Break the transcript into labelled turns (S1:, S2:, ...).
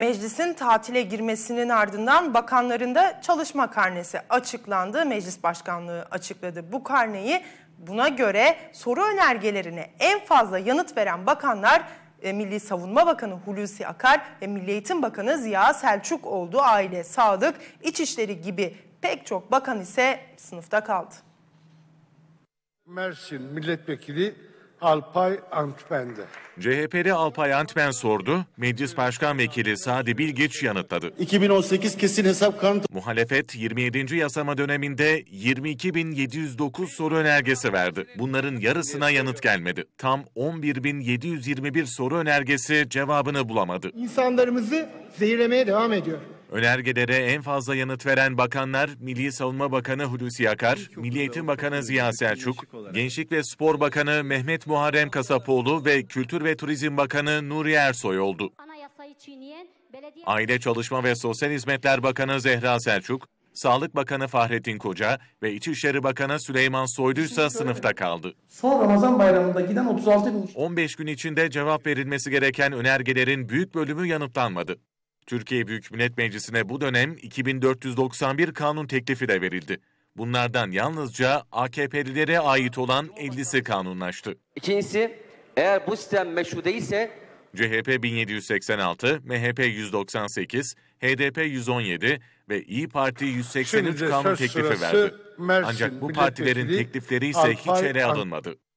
S1: Meclisin tatile girmesinin ardından bakanların da çalışma karnesi açıklandı. Meclis Başkanlığı açıkladı bu karneyi. Buna göre soru önergelerine en fazla yanıt veren bakanlar e, Milli Savunma Bakanı Hulusi Akar ve Milli Eğitim Bakanı Ziya Selçuk oldu. Aile, Sadık, İçişleri gibi pek çok bakan ise sınıfta kaldı. Mersin Milletvekili Alpay Antmen'di.
S2: CHP'li Alpay Antmen sordu, Meclis Başkan Vekili Sadi Bilgeç yanıtladı. 2018 kesin hesap kanıt. Muhalefet 27. yasama döneminde 22.709 soru önergesi verdi. Bunların yarısına yanıt gelmedi. Tam 11.721 soru önergesi cevabını bulamadı.
S1: İnsanlarımızı zehirlemeye devam ediyor.
S2: Önergelere en fazla yanıt veren bakanlar Milli Savunma Bakanı Hulusi Akar, Milli Eğitim Bakanı Ziya şey Selçuk, Gençlik ve Spor Bakanı Mehmet Muharrem Kasapoğlu ve Kültür ve Turizm Bakanı Nuri Ersoy oldu. Aile Çalışma ve Sosyal Hizmetler Bakanı Zehra Selçuk, Sağlık Bakanı Fahrettin Koca ve İçişleri Bakanı Süleyman Soylu şey ise sınıfta kaldı.
S1: Son Ramazan bayramında giden 36 bin...
S2: 15 gün içinde cevap verilmesi gereken önergelerin büyük bölümü yanıtlanmadı. Türkiye Büyük Millet Meclisi'ne bu dönem 2491 kanun teklifi de verildi. Bunlardan yalnızca AKP'lilere ait olan 50'si kanunlaştı. İkincisi, eğer bu sistem meşru değilse CHP 1786, MHP 198, HDP 117 ve İyi Parti 183 kanun teklifi verdi. Mersin, Ancak bu partilerin teklifleri ise Alpay, hiç ele alınmadı.